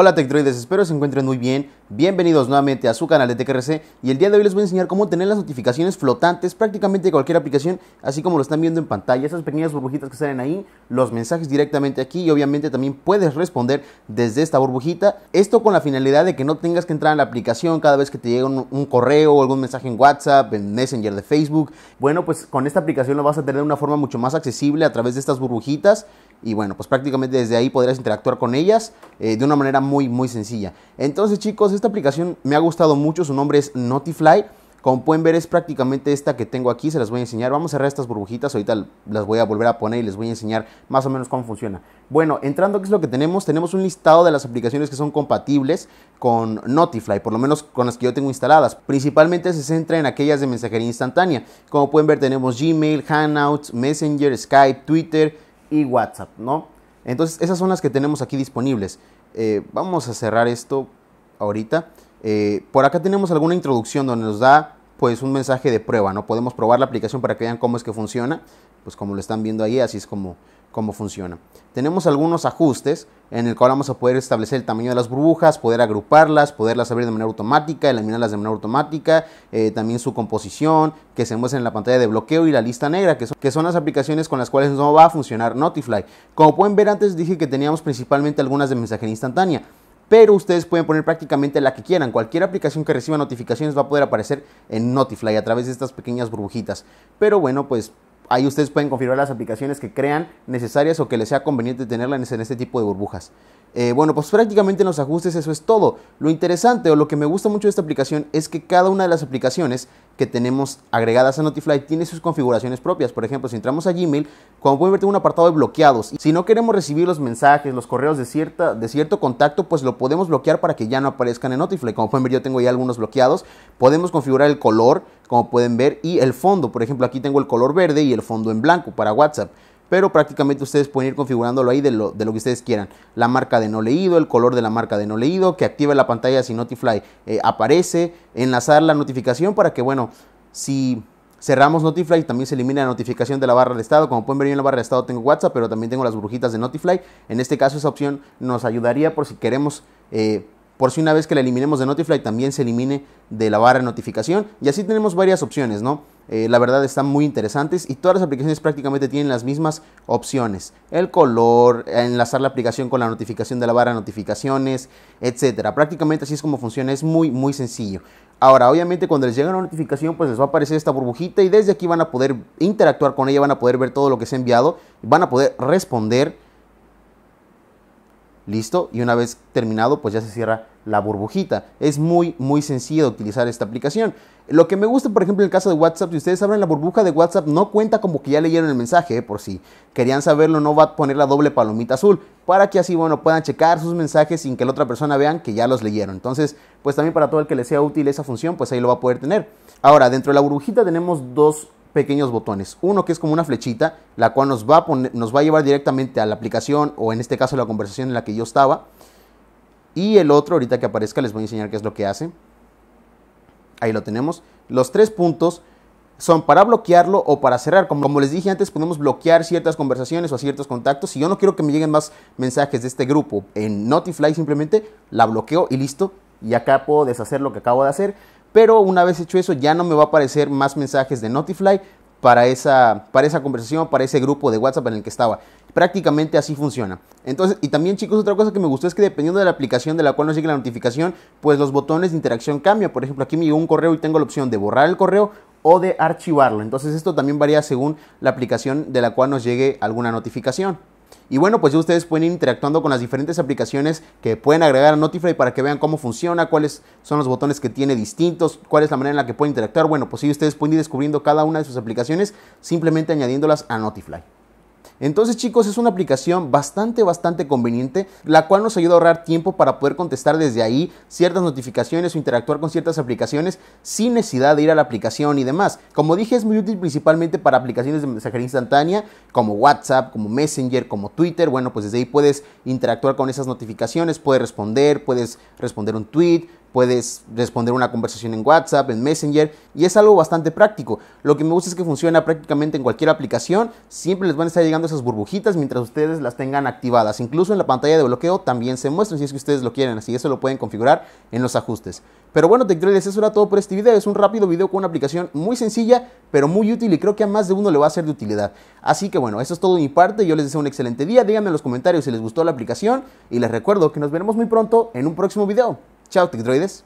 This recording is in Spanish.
Hola TechDroides, espero se encuentren muy bien. Bienvenidos nuevamente a su canal de TKRC y el día de hoy les voy a enseñar cómo tener las notificaciones flotantes prácticamente de cualquier aplicación, así como lo están viendo en pantalla, esas pequeñas burbujitas que salen ahí, los mensajes directamente aquí y obviamente también puedes responder desde esta burbujita. Esto con la finalidad de que no tengas que entrar en la aplicación cada vez que te llega un, correo o algún mensaje en WhatsApp, en Messenger de Facebook. Bueno, pues con esta aplicación lo vas a tener de una forma mucho más accesible a través de estas burbujitas y bueno, pues prácticamente desde ahí podrás interactuar con ellas eh, de una manera muy, muy sencilla. Entonces, chicos, esta aplicación me ha gustado mucho. Su nombre es Notify. Como pueden ver, es prácticamente esta que tengo aquí. Se las voy a enseñar. Vamos a cerrar estas burbujitas. Ahorita las voy a volver a poner y les voy a enseñar más o menos cómo funciona. Bueno, entrando, ¿qué es lo que tenemos? Tenemos un listado de las aplicaciones que son compatibles con Notify, por lo menos con las que yo tengo instaladas. Principalmente se centra en aquellas de mensajería instantánea. Como pueden ver, tenemos Gmail, Hangouts, Messenger, Skype, Twitter y WhatsApp, ¿no? Entonces, esas son las que tenemos aquí disponibles. Eh, vamos a cerrar esto ahorita. Eh, por acá tenemos alguna introducción donde nos da pues un mensaje de prueba, ¿no? Podemos probar la aplicación para que vean cómo es que funciona, pues como lo están viendo ahí, así es como, cómo funciona. Tenemos algunos ajustes en el cual vamos a poder establecer el tamaño de las burbujas, poder agruparlas, poderlas abrir de manera automática, eliminarlas de manera automática, eh, también su composición, que se muestra en la pantalla de bloqueo y la lista negra, que son, que son, las aplicaciones con las cuales no va a funcionar Notify. Como pueden ver antes dije que teníamos principalmente algunas de mensajería instantánea pero ustedes pueden poner prácticamente la que quieran. Cualquier aplicación que reciba notificaciones va a poder aparecer en Notify a través de estas pequeñas burbujitas. Pero bueno, pues ahí ustedes pueden configurar las aplicaciones que crean necesarias o que les sea conveniente tenerlas en este tipo de burbujas. Eh, bueno, pues prácticamente en los ajustes eso es todo. Lo interesante o lo que me gusta mucho de esta aplicación es que cada una de las aplicaciones que tenemos agregadas a Notify tiene sus configuraciones propias. Por ejemplo, si entramos a Gmail, como pueden ver tengo un apartado de bloqueados. Si no queremos recibir los mensajes, los correos de, cierta, de cierto contacto, pues lo podemos bloquear para que ya no aparezcan en Notify. Como pueden ver yo tengo ya algunos bloqueados. Podemos configurar el color, como pueden ver, y el fondo. Por ejemplo, aquí tengo el color verde y el fondo en blanco para WhatsApp. Pero prácticamente ustedes pueden ir configurándolo ahí de lo, de lo que ustedes quieran. La marca de no leído, el color de la marca de no leído, que active la pantalla si Notify eh, aparece, enlazar la notificación para que, bueno, si Cerramos Notify, también se elimina la notificación de la barra de estado. Como pueden ver yo en la barra de estado tengo WhatsApp, pero también tengo las brujitas de Notify. En este caso esa opción nos ayudaría por si queremos eh, por si una vez que la eliminemos de Notify también se elimine de la barra de notificación. Y así tenemos varias opciones, ¿no? Eh, la verdad están muy interesantes y todas las aplicaciones prácticamente tienen las mismas opciones. El color, enlazar la aplicación con la notificación de la barra de notificaciones, etcétera. Prácticamente así es como funciona, es muy muy sencillo. Ahora, obviamente cuando les llega una notificación, pues les va a aparecer esta burbujita y desde aquí van a poder interactuar con ella, van a poder ver todo lo que se ha enviado, van a poder responder Listo, y una vez terminado, pues ya se cierra la burbujita. Es muy, muy sencillo utilizar esta aplicación. Lo que me gusta, por ejemplo, en el caso de WhatsApp, si ustedes abren la burbuja de WhatsApp, no cuenta como que ya leyeron el mensaje, eh, por si querían saberlo, no va a poner la doble palomita azul, para que así, bueno, puedan checar sus mensajes sin que la otra persona vean que ya los leyeron. Entonces, pues también para todo el que le sea útil esa función, pues ahí lo va a poder tener. Ahora, dentro de la burbujita tenemos dos pequeños botones. Uno que es como una flechita, la cual nos va a, poner, nos va a llevar directamente a la aplicación o en este caso a la conversación en la que yo estaba. Y el otro, ahorita que aparezca, les voy a enseñar qué es lo que hace. Ahí lo tenemos. Los tres puntos son para bloquearlo o para cerrar. Como, como, les dije antes, podemos bloquear ciertas conversaciones o ciertos contactos. Si yo no quiero que me lleguen más mensajes de este grupo en Notify, simplemente la bloqueo y listo. Y acá puedo deshacer lo que acabo de hacer. Pero una vez hecho eso, ya no me va a aparecer más mensajes de Notify para esa, para esa conversación, para ese grupo de WhatsApp en el que estaba. Prácticamente así funciona. Entonces, y también chicos, otra cosa que me gustó es que dependiendo de la aplicación de la cual nos llegue la notificación, pues los botones de interacción cambian. Por ejemplo, aquí me llegó un correo y tengo la opción de borrar el correo o de archivarlo. Entonces, esto también varía según la aplicación de la cual nos llegue alguna notificación. Y bueno, pues ya ustedes pueden ir interactuando con las diferentes aplicaciones que pueden agregar a Notify para que vean cómo funciona, cuáles son los botones que tiene distintos, cuál es la manera en la que pueden interactuar. Bueno, pues sí, ustedes pueden ir descubriendo cada una de sus aplicaciones simplemente añadiéndolas a Notify. Entonces chicos es una aplicación bastante bastante conveniente, la cual nos ayuda a ahorrar tiempo para poder contestar desde ahí ciertas notificaciones o interactuar con ciertas aplicaciones sin necesidad de ir a la aplicación y demás. Como dije es muy útil principalmente para aplicaciones de mensajería instantánea como WhatsApp, como Messenger, como Twitter. Bueno pues desde ahí puedes interactuar con esas notificaciones, puedes responder, puedes responder un tweet, puedes responder una conversación en WhatsApp, en Messenger, y es algo bastante práctico. Lo que me gusta es que funciona prácticamente en cualquier aplicación, siempre les van a estar llegando esas burbujitas mientras ustedes las tengan activadas. Incluso en la pantalla de bloqueo también se muestran si es que ustedes lo quieren, así eso lo pueden configurar en los ajustes. Pero bueno, TechTraders, eso era todo por este video. Es un rápido video con una aplicación muy sencilla, pero muy útil y creo que a más de uno le va a ser de utilidad. Así que bueno, eso es todo de mi parte. Yo les deseo un excelente día. Díganme en los comentarios si les gustó la aplicación y les recuerdo que nos veremos muy pronto en un próximo video. Chao, Tictroides.